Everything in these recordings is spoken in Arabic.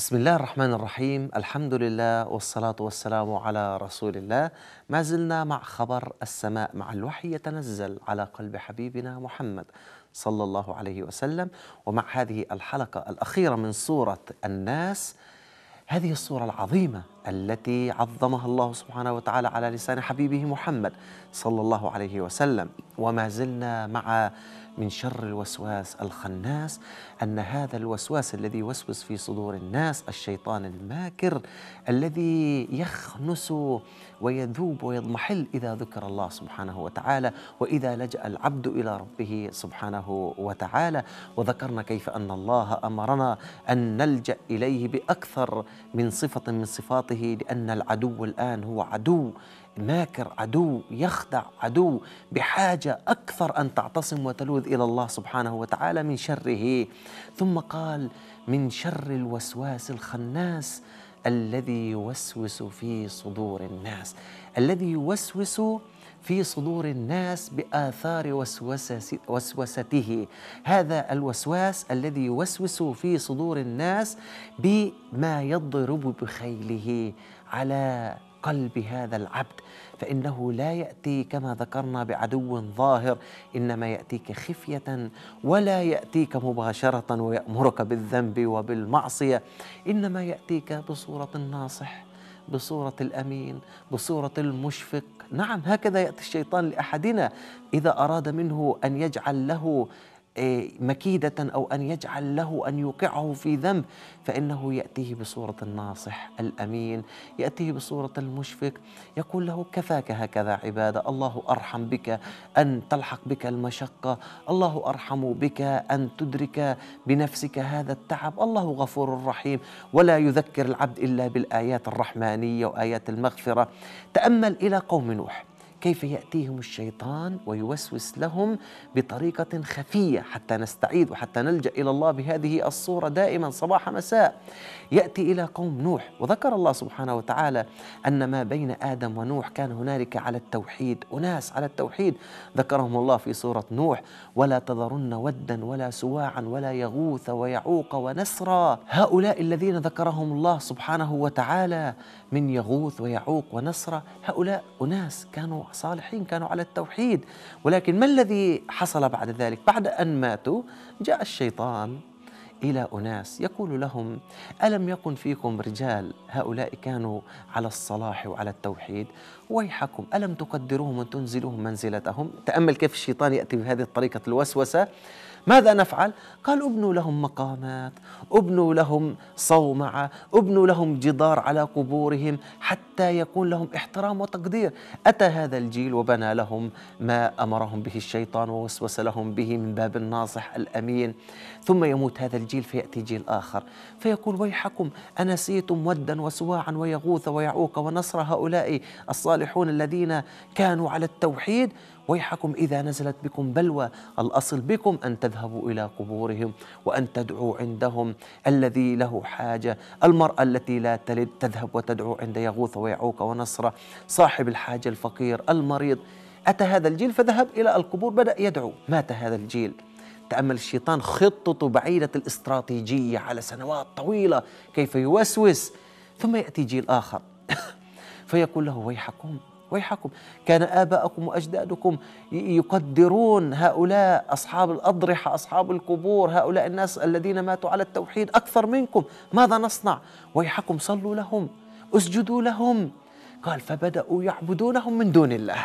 بسم الله الرحمن الرحيم الحمد لله والصلاة والسلام على رسول الله ما زلنا مع خبر السماء مع الوحي يتنزل على قلب حبيبنا محمد صلى الله عليه وسلم ومع هذه الحلقة الأخيرة من سورة الناس هذه الصورة العظيمة التي عظمها الله سبحانه وتعالى على لسان حبيبه محمد صلى الله عليه وسلم وما زلنا مع من شر الوسواس الخناس ان هذا الوسواس الذي يوسوس في صدور الناس الشيطان الماكر الذي يخنس ويذوب ويضمحل اذا ذكر الله سبحانه وتعالى واذا لجا العبد الى ربه سبحانه وتعالى وذكرنا كيف ان الله امرنا ان نلجا اليه باكثر من صفه من صفاته بعضه لأن العدو الآن هو عدو ماكر عدو يخدع عدو بحاجة أكثر أن تعتصم وتلوذ إلى الله سبحانه وتعالى من شره ثم قال من شر الوسواس الخناس الذي يوسوس في صدور الناس الذي يوسوس في صدور الناس باثار وسوسته هذا الوسواس الذي يوسوس في صدور الناس بما يضرب بخيله على قلب هذا العبد فانه لا ياتي كما ذكرنا بعدو ظاهر انما ياتيك خفيه ولا ياتيك مباشره ويامرك بالذنب وبالمعصيه انما ياتيك بصوره الناصح بصوره الامين بصوره المشفق نعم هكذا ياتي الشيطان لاحدنا اذا اراد منه ان يجعل له إيه، مكيدة أو أن يجعل له أن يوقعه في ذنب فإنه يأتيه بصورة الناصح الأمين يأتيه بصورة المشفق يقول له كفاك هكذا عبادة الله أرحم بك أن تلحق بك المشقة الله أرحم بك أن تدرك بنفسك هذا التعب الله غفور رحيم ولا يذكر العبد إلا بالآيات الرحمانية وآيات المغفرة تأمل إلى قوم نوح كيف ياتيهم الشيطان ويوسوس لهم بطريقه خفيه حتى نستعيد وحتى نلجا الى الله بهذه الصوره دائما صباح مساء ياتي الى قوم نوح وذكر الله سبحانه وتعالى ان ما بين ادم ونوح كان هنالك على التوحيد اناس على التوحيد ذكرهم الله في سوره نوح ولا تذرن ودا ولا سواعا ولا يغوث ويعوق ونسرا هؤلاء الذين ذكرهم الله سبحانه وتعالى من يغوث ويعوق ونسرا هؤلاء اناس كانوا صالحين كانوا على التوحيد ولكن ما الذي حصل بعد ذلك بعد أن ماتوا جاء الشيطان إلى أناس يقول لهم ألم يكن فيكم رجال هؤلاء كانوا على الصلاح وعلى التوحيد ويحكم ألم تقدروهم وتنزلوهم منزلتهم تأمل كيف الشيطان يأتي بهذه الطريقة الوسوسة ماذا نفعل؟ قال ابنوا لهم مقامات ابنوا لهم صومعة ابنوا لهم جدار على قبورهم حتى يكون لهم احترام وتقدير أتى هذا الجيل وبنى لهم ما أمرهم به الشيطان ووسوس لهم به من باب الناصح الأمين ثم يموت هذا الجيل فيأتي جيل آخر فيقول ويحكم أنسيتم ودا وسواعا ويغوث ويعوق ونصر هؤلاء الصالحون الذين كانوا على التوحيد ويحكم إذا نزلت بكم بلوى الأصل بكم أن تذهبوا إلى قبورهم وأن تدعوا عندهم الذي له حاجة المرأة التي لا تلد تذهب وتدعو عند يغوث ويعوق ونصرة صاحب الحاجة الفقير المريض أتى هذا الجيل فذهب إلى القبور بدأ يدعو مات هذا الجيل تأمل الشيطان خطته بعيدة الاستراتيجية على سنوات طويلة كيف يوسوس ثم يأتي جيل آخر فيقول له ويحكم ويحكم كان آباءكم وأجدادكم يقدرون هؤلاء أصحاب الأضرحة أصحاب القبور هؤلاء الناس الذين ماتوا على التوحيد أكثر منكم ماذا نصنع ويحكم صلوا لهم اسجدوا لهم قال فبدأوا يعبدونهم من دون الله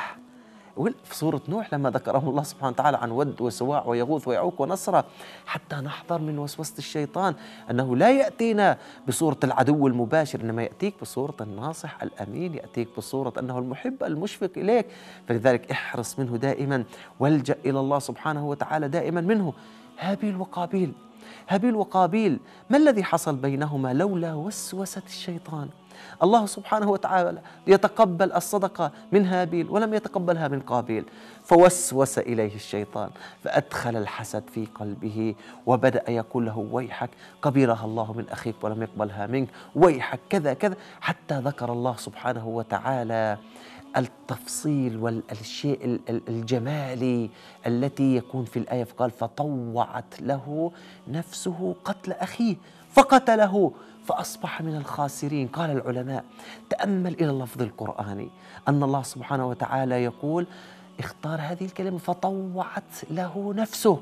في سورة نوح لما ذكره الله سبحانه وتعالى عن ود وسواع ويغوث ويعوق ونصرة حتى نحذر من وسوسة الشيطان أنه لا يأتينا بصورة العدو المباشر إنما يأتيك بصورة الناصح الأمين يأتيك بصورة أنه المحب المشفق إليك فلذلك احرص منه دائما والجأ إلى الله سبحانه وتعالى دائما منه هابيل وقابيل هابيل وقابيل ما الذي حصل بينهما لولا وسوسة الشيطان الله سبحانه وتعالى يتقبل الصدقة من هابيل ولم يتقبلها من قابيل فوسوس إليه الشيطان فأدخل الحسد في قلبه وبدأ يقول له ويحك قبلها الله من أخيك ولم يقبلها منك ويحك كذا كذا حتى ذكر الله سبحانه وتعالى التفصيل والشيء الجمالي التي يكون في الآية فقال فطوعت له نفسه قتل أخيه فقتله فأصبح من الخاسرين قال العلماء تأمل إلى اللفظ القرآني أن الله سبحانه وتعالى يقول اختار هذه الكلمة فطوعت له نفسه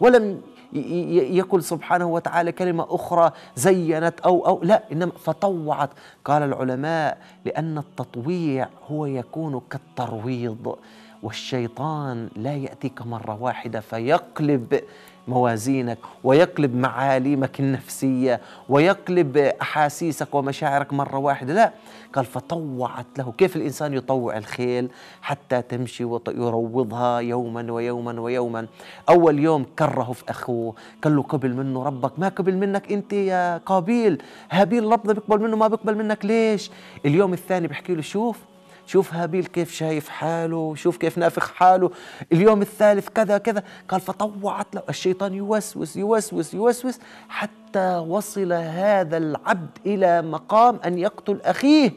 ولم يقل سبحانه وتعالى كلمة أخرى زينت أو أو لا إنما فطوعت قال العلماء لأن التطويع هو يكون كالترويض والشيطان لا ياتيك مره واحده فيقلب موازينك ويقلب معاليمك النفسيه ويقلب احاسيسك ومشاعرك مره واحده لا قال فطوعت له كيف الانسان يطوع الخيل حتى تمشي ويروضها يوما ويوما ويوما اول يوم كره في اخوه قال له قبل منه ربك ما قبل منك انت يا قابيل هابيل ربنا بيقبل منه ما بيقبل منك ليش اليوم الثاني بحكي له شوف شوف هابيل كيف شايف حاله شوف كيف نافخ حاله اليوم الثالث كذا كذا قال فطوعت له الشيطان يوسوس يوسوس يوسوس حتى وصل هذا العبد إلى مقام أن يقتل أخيه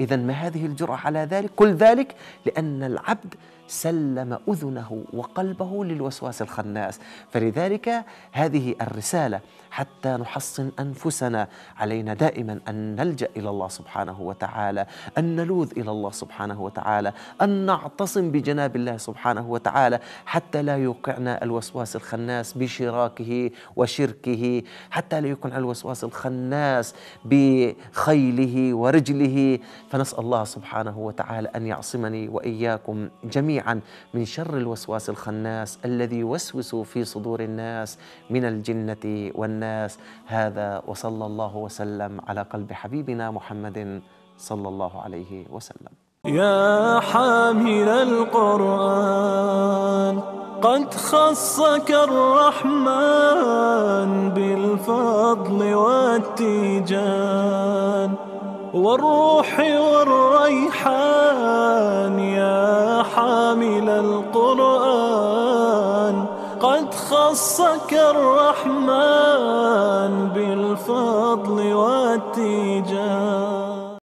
إذا ما هذه الجرأة على ذلك كل ذلك لأن العبد سلم اذنه وقلبه للوسواس الخناس فلذلك هذه الرساله حتى نحصن انفسنا علينا دائما ان نلجا الى الله سبحانه وتعالى ان نلوذ الى الله سبحانه وتعالى ان نعتصم بجناب الله سبحانه وتعالى حتى لا يوقعنا الوسواس الخناس بشراكه وشركه حتى لا يكون الوسواس الخناس بخيله ورجله فنسال الله سبحانه وتعالى ان يعصمني واياكم جميعا من شر الوسواس الخناس الذي يوسوس في صدور الناس من الجنة والناس هذا وصلى الله وسلم على قلب حبيبنا محمد صلى الله عليه وسلم يا حامل القرآن قد خصك الرحمن بالفضل والتيجان والروح والريحان خصك الرحمن بالفضل والتيجان